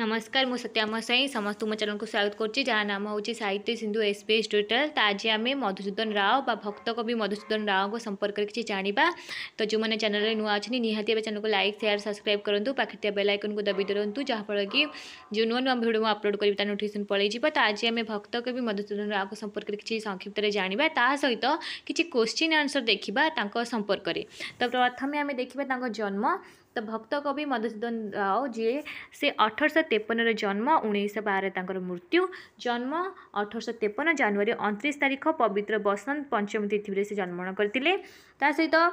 नमस्कार मुझ सत्याम स्वाई समस्त मो चेल को स्वागत करुच्ची जहाँ नाम हूँ साहित्य सिंधु एसपीएस ट्विटर तो आज आम मधुसूदन राव बा भक्त कवि मधुसूदन राव को संपर्क में किसी जाना तो जो मैंने चैनल में नुआ अच्छे निहती चैनल को लाइक सेयार सब्सक्राइब करूँ पाखे बेलैकन को दबी दिंतु जहाँफल कि जो नुआ नुआ भिड मुझ अपलोड करी नोटिकेसन पलिज तो आज आम भक्त कवि मधुसूदन राव संपर्क में किसी संक्षिप्त में जाना ताकत किसी क्वेश्चन आनसर देखा संपर्क में तो प्रथम आम देखा जन्म त भक्त कवि मधुसूदन राव जिस से अठर तेपन र जन्म उन्य बारे तर मृत्यु जन्म अठर सय तेपन जानुवरी अनतिरि तारिख पवित्र बसन्त पञ्चमी तिथिले से जन्म पिता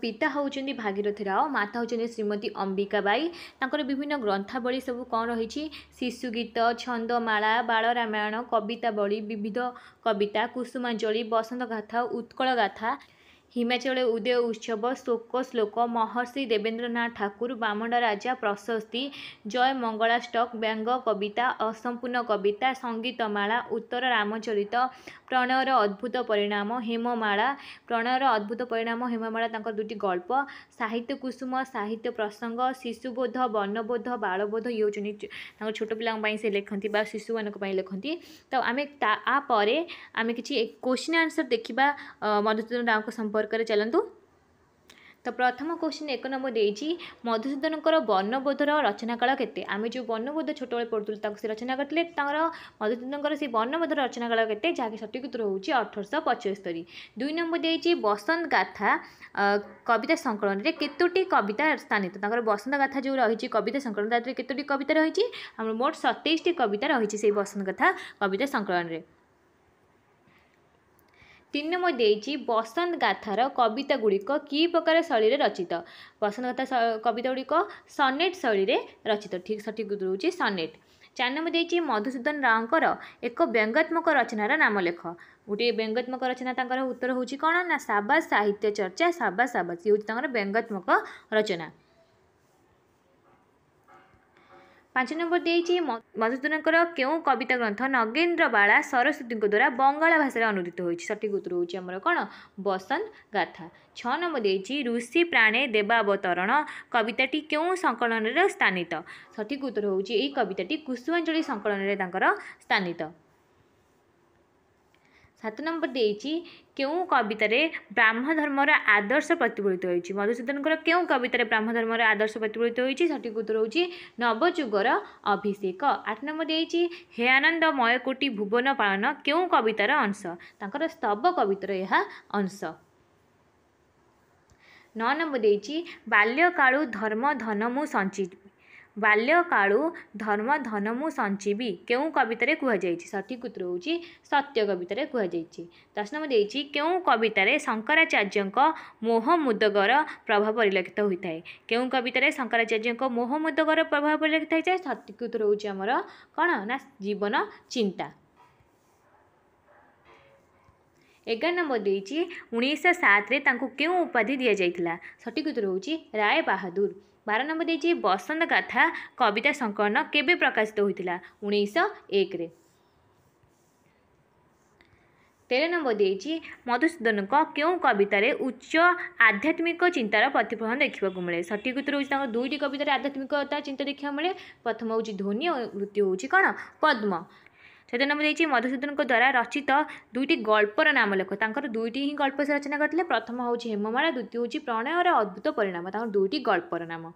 तिता हौ राव माता हौ श्रीमती अम्बिक बाई तर विभिन्न ग्रन्थावली सबै किन्छ शिशु गीत छन्दमाला बाराण कवितावली बिध कविता कुसुमाञ्ची बसंत गाथा उत्कल गाथा হিমাচলে উদয় উৎসব শোক শ্লোক মহর্ষি দেবেন্দ্রনাথ ঠাকুর বামন রাজা প্রশস্তি জয় মঙ্গলা স্টক ব্যঙ্গ কবিতা অসম্পূর্ণ কবিতা সঙ্গীতমালা উত্তর রামচরিত প্রণয়র অদ্ভুত পরিণাম হেমমালা প্রণয়র অদ্ভুত পরিণাম হেমমালা তাঁর দুটি গল্প সাহিত্য কুসুম সাহিত্য প্রসঙ্গ শিশুবোধ বর্ণবোধ বাড়বোধ ଇଏ ହେଉଛନ୍ତି ତାଙ୍କ ଛୋଟ ପିଲାଙ୍କ ପାଇଁ ସେ ଲେଖନ୍ତି ବା ଶିଶୁମାନଙ୍କ ପାଇଁ ଲେଖନ୍ତି ତ ଆମେ ତାପରେ ଆମେ କିଛି କ୍ୱେଶ୍ଚିନ୍ ଆନ୍ସର୍ ଦେଖିବା ମଧୁସୂଦନ ରାଓଙ୍କ ସମ୍ପର୍କ ସମ୍ପର୍କରେ ଚାଲନ୍ତୁ ତ ପ୍ରଥମ କୋଶ୍ଚିନ୍ ଏକ ନମ୍ବର ଦେଇଛି ମଧୁସୂଦନଙ୍କର ବର୍ଣ୍ଣବୋଧର ରଚନାକାଳ କେତେ ଆମେ ଯେଉଁ ବର୍ଣ୍ଣବୋଧ ଛୋଟବେଳେ ପଢ଼ୁଥିଲୁ ତାକୁ ସେ ରଚନା କରିଥିଲେ ତାଙ୍କର ମଧୁସୂଦନଙ୍କର ସେ ବର୍ଣ୍ଣବୋଧର ରଚନାକାଳ କେତେ ଯାହାକି ସଠିକ୍ ଉତ୍ତର ହେଉଛି ଅଠରଶହ ପଚସ୍ତରୀ ଦୁଇ ନମ୍ବର ଦେଇଛି ବସନ୍ତ ଗାଥା କବିତା ସଂକଳନରେ କେତୋଟି କବିତା ସ୍ଥାନିତ ତାଙ୍କର ବସନ୍ତ ଗାଥା ଯେଉଁ ରହିଛି କବିତା ସଂକଳନ ତା ଦେହରେ କେତୋଟି କବିତା ରହିଛି ଆମର ମୋଟ ସତେଇଶଟି କବିତା ରହିଛି ସେଇ ବସନ୍ତ ଗାଥା କବିତା ସଂକଳନରେ ତିନି ନମ୍ବର ଦେଇଛି ବସନ୍ତ ଗାଥାର କବିତା ଗୁଡ଼ିକ କି ପ୍ରକାର ଶୈଳୀରେ ରଚିତ ବସନ୍ତ ଗାଥା କବିତା ଗୁଡ଼ିକ ସନେଟ୍ ଶୈଳୀରେ ରଚିତ ଠିକ୍ ସଠିକ୍ ରହୁଛି ସନେଟ୍ ଚାରି ନମ୍ବର ଦେଇଛି ମଧୁସୂଦନ ରାଓଙ୍କର ଏକ ବ୍ୟଙ୍ଗାତ୍ମକ ରଚନାର ନାମ ଲେଖ ଗୋଟିଏ ବ୍ୟଙ୍ଗାତ୍ମକ ରଚନା ତାଙ୍କର ଉତ୍ତର ହେଉଛି କ'ଣ ନା ସାବାସ ସାହିତ୍ୟ ଚର୍ଚ୍ଚା ସାବାସ ସାବାସ ଇଏ ହେଉଛି ତାଙ୍କର ବ୍ୟଙ୍ଗାତ୍ମକ ରଚନା ପାଞ୍ଚ ନମ୍ବର ଦେଇଛି ମଧୁସୂଦନଙ୍କର କେଉଁ କବିତା ଗ୍ରନ୍ଥ ନଗେନ୍ଦ୍ର ବାଳା ସରସ୍ୱତୀଙ୍କ ଦ୍ୱାରା ବଙ୍ଗଳା ଭାଷାରେ ଅନୁଦିତ ହୋଇଛି ସଠିକ ଉତ୍ତର ହେଉଛି ଆମର କ'ଣ ବସନ୍ତ ଗାଥା ଛଅ ନମ୍ବର ଦେଇଛି ଋଷି ପ୍ରାଣେ ଦେବାବତରଣ କବିତାଟି କେଉଁ ସଂକଳନରେ ସ୍ଥାନିତ ସଠିକ ଉତ୍ତର ହେଉଛି ଏହି କବିତାଟି କୁସୁମାଞ୍ଚଳି ସଂକଳନରେ ତାଙ୍କର ସ୍ଥାନିତ ସାତ ନମ୍ବର ଦେଇଛି କେଉଁ କବିତାରେ ବ୍ରାହ୍ମଧର୍ମର ଆଦର୍ଶ ପ୍ରତିଫଳିତ ହୋଇଛି ମଧୁସୂଦନଙ୍କର କେଉଁ କବିତାରେ ବ୍ରାହ୍ମଧର୍ମର ଆଦର୍ଶ ପ୍ରତିଫଳିତ ହୋଇଛି ସଠିକ୍ ଉତ୍ତର ହେଉଛି ନବଯୁଗର ଅଭିଷେକ ଆଠ ନମ୍ବର ଦେଇଛି ହେ ଆନନ୍ଦ ମୟକୋଟି ଭୁବନ ପାଳନ କେଉଁ କବିତାର ଅଂଶ ତାଙ୍କର ସ୍ତବ କବିତାର ଏହା ଅଂଶ ନଅ ନମ୍ବର ଦେଇଛି ବାଲ୍ୟକାଳୁ ଧର୍ମ ଧନ ମୁଁ ସଞ୍ଚିତ ବାଲ୍ୟକାଳୁ ଧର୍ମ ଧନ ମୁଁ ସଞ୍ଚିବି କେଉଁ କବିତାରେ କୁହାଯାଇଛି ସଠିକ୍ ଉତ୍ତର ହେଉଛି ସତ୍ୟ କବିତାରେ କୁହାଯାଇଛି ପ୍ରଶ୍ନ ନମ୍ବର ଦେଇଛି କେଉଁ କବିତାରେ ଶଙ୍କରାଚାର୍ଯ୍ୟଙ୍କ ମୋହ ମୋହମୁଦଗର ପ୍ରଭାବ ପରିଲକ୍ଷିତ ହୋଇଥାଏ କେଉଁ କବିତାରେ ଶଙ୍କରାଚାର୍ଯ୍ୟଙ୍କ ମୋହମୁଦଗର ପ୍ରଭାବ ପରିଲକ୍ଷିତ ହୋଇଥାଏ ସଠିକ୍ ଉତ୍ତର ହେଉଛି ଆମର କ'ଣ ନା ଜୀବନ ଚିନ୍ତା ଏଗାର ନମ୍ବର ଦେଇଛି ଉଣେଇଶହ ସାତରେ ତାଙ୍କୁ କେଉଁ ଉପାଧି ଦିଆଯାଇଥିଲା ସଠିକ୍ ଉତ୍ତର ହେଉଛି ରାୟ ବାହାଦୁର ବାର ନମ୍ବର ଦେଇଛି ବସନ୍ତ ଗାଥା କବିତା ସଂକଳନ କେବେ ପ୍ରକାଶିତ ହୋଇଥିଲା ଉଣେଇଶହ ଏକରେ ତେର ନମ୍ବର ଦେଇଛି ମଧୁସୂଦନଙ୍କ କେଉଁ କବିତାରେ ଉଚ୍ଚ ଆଧ୍ୟାତ୍ମିକ ଚିନ୍ତାର ପ୍ରତିଫଳନ ଦେଖିବାକୁ ମିଳେ ସଠିକ ଉତ୍ତର ହେଉଛି ତାଙ୍କ ଦୁଇଟି କବିତାରେ ଆଧ୍ୟାତ୍ମିକତା ଚିନ୍ତା ଦେଖିବାକୁ ମିଳେ ପ୍ରଥମ ହେଉଛି ଧ୍ୱନି ଓ ତୃତୀୟ ହେଉଛି କ'ଣ ପଦ୍ମ ସେଦିନ ମୁଁ ଦେଇଛି ମଧୁସୂଦନଙ୍କ ଦ୍ୱାରା ରଚିତ ଦୁଇଟି ଗଳ୍ପର ନାମ ଲେଖ ତାଙ୍କର ଦୁଇଟି ହିଁ ଗଳ୍ପ ସେ ରଚନା କରିଥିଲେ ପ୍ରଥମ ହେଉଛି ହେମମାଳା ଦ୍ୱିତୀୟ ହେଉଛି ପ୍ରଣୟର ଅଦ୍ଭୁତ ପରିଣାମ ତାଙ୍କର ଦୁଇଟି ଗଳ୍ପର ନାମ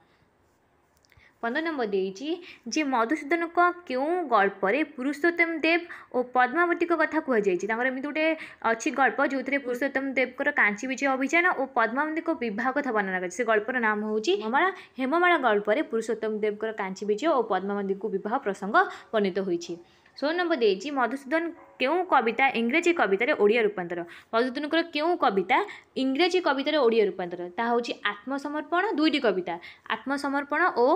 ପନ୍ଦର ନମ୍ବର ଦେଇଛି ଯେ ମଧୁସୂଦନଙ୍କ କେଉଁ ଗଳ୍ପରେ ପୁରୁଷୋତ୍ତମ ଦେବ ଓ ପଦ୍ମାବତୀଙ୍କ କଥା କୁହାଯାଇଛି ତାଙ୍କର ଏମିତି ଗୋଟେ ଅଛି ଗଳ୍ପ ଯେଉଁଥିରେ ପୁରୁଷୋତ୍ତମ ଦେବଙ୍କର କାଞ୍ଚି ବିଜୟ ଅଭିଯାନ ଓ ପଦ୍ମାବତୀଙ୍କ ବିବାହ କଥା ବର୍ଣ୍ଣନା କରିଛି ସେ ଗଳ୍ପର ନାମ ହେଉଛି ହେମମାଳା ହେମମାଳା ଗଳ୍ପରେ ପୁରୁଷୋତ୍ତମ ଦେବଙ୍କର କାଞ୍ଚି ବିଜୟ ଓ ପଦ୍ମାବତୀଙ୍କୁ ବିବାହ ପ୍ରସଙ୍ଗ ବର୍ଣ୍ଣିତ ହୋଇଛି ଷୋହଳ ନମ୍ବର ଦେଇଛି ମଧୁସୂଦନ କେଉଁ କବିତା ଇଂରାଜୀ କବିତାରେ ଓଡ଼ିଆ ରୂପାନ୍ତର ମଧୁସୂଦନଙ୍କର କେଉଁ କବିତା ଇଂରାଜୀ କବିତାରେ ଓଡ଼ିଆ ରୂପାନ୍ତର ତାହା ହେଉଛି ଆତ୍ମସମର୍ପଣ ଦୁଇଟି କବିତା ଆତ୍ମସମର୍ପଣ ଓ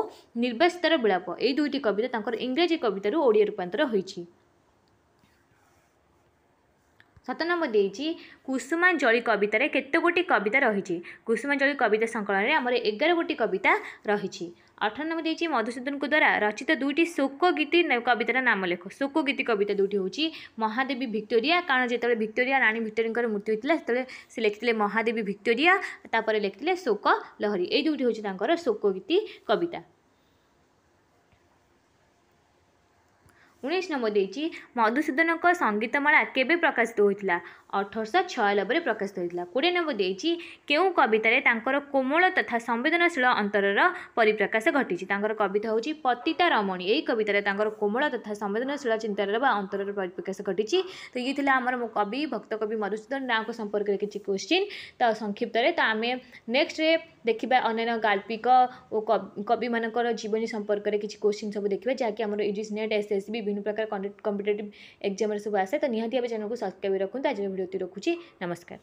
ନିର୍ବାସିତାର ବିଳାପ ଏହି ଦୁଇଟି କବିତା ତାଙ୍କର ଇଂରାଜୀ କବିତାରୁ ଓଡ଼ିଆ ରୂପାନ୍ତର ହୋଇଛି ସତ ନମ୍ବର ଦେଇଛି କୁସୁମାଞ୍ଜଳି କବିତାରେ କେତେ ଗୋଟି କବିତା ରହିଛି କୁସୁମାଞ୍ଜଳି କବିତା ସଂକଳନରେ ଆମର ଏଗାର ଗୋଟି କବିତା ରହିଛି ଅଠର ନମ୍ବର ଦେଇଛି ମଧୁସୂଦନଙ୍କ ଦ୍ୱାରା ରଚିତ ଦୁଇଟି ଶୋକଗୀତି କବିତାର ନାମ ଲେଖ ଶୋକଗୀତି କବିତା ଦୁଇଟି ହେଉଛି ମହାଦେବୀ ଭିକ୍ଟୋରିଆ କାରଣ ଯେତେବେଳେ ଭିକ୍ଟୋରିଆ ରାଣୀ ଭିକ୍ଟୋରିଙ୍କର ମୃତ୍ୟୁ ହୋଇଥିଲା ସେତେବେଳେ ସେ ଲେଖିଥିଲେ ମହାଦେବୀ ଭିକ୍ଟୋରିଆ ତାପରେ ଲେଖିଥିଲେ ଶୋକ ଲହରୀ ଏଇ ଦୁଇଟି ହେଉଛି ତାଙ୍କର ଶୋକଗୀତି କବିତା ଉଣେଇଶ ନମ୍ବର ଦେଇଛି ମଧୁସୂଦନଙ୍କ ସଙ୍ଗୀତମାଳା କେବେ ପ୍ରକାଶିତ ହୋଇଥିଲା अठरश छयानबे में प्रकाशित होता कोड़े नंबर देती क्यों कवित कोमल तथा संवेदनशील अंतर परिप्रकाश घटी कविता हूँ पतिता रमणी यही कवितर कोमल तथा संवेदनशील चिंतार अंतर परिप्रकाश घटी तो ये आम कवि भक्त कवि मधुसूदन रायों संपर्क में किसी क्वेश्चन तो संक्षिप्त तो आम नेक्स्ट देखा अन्न्य गाल्पिक और कवि मान जीवनी संपर्क में किसी क्वेश्चन सब देखा जहाँकिमर आम इजिस नेट एस एस विभिन्न प्रकार कंपिटेट एक्जाम सब आसे तो निहत चैनल को सब्सक्राइब रखुद आज ଭିଡ଼ିଓ ରଖୁଛି ନମସ୍କାର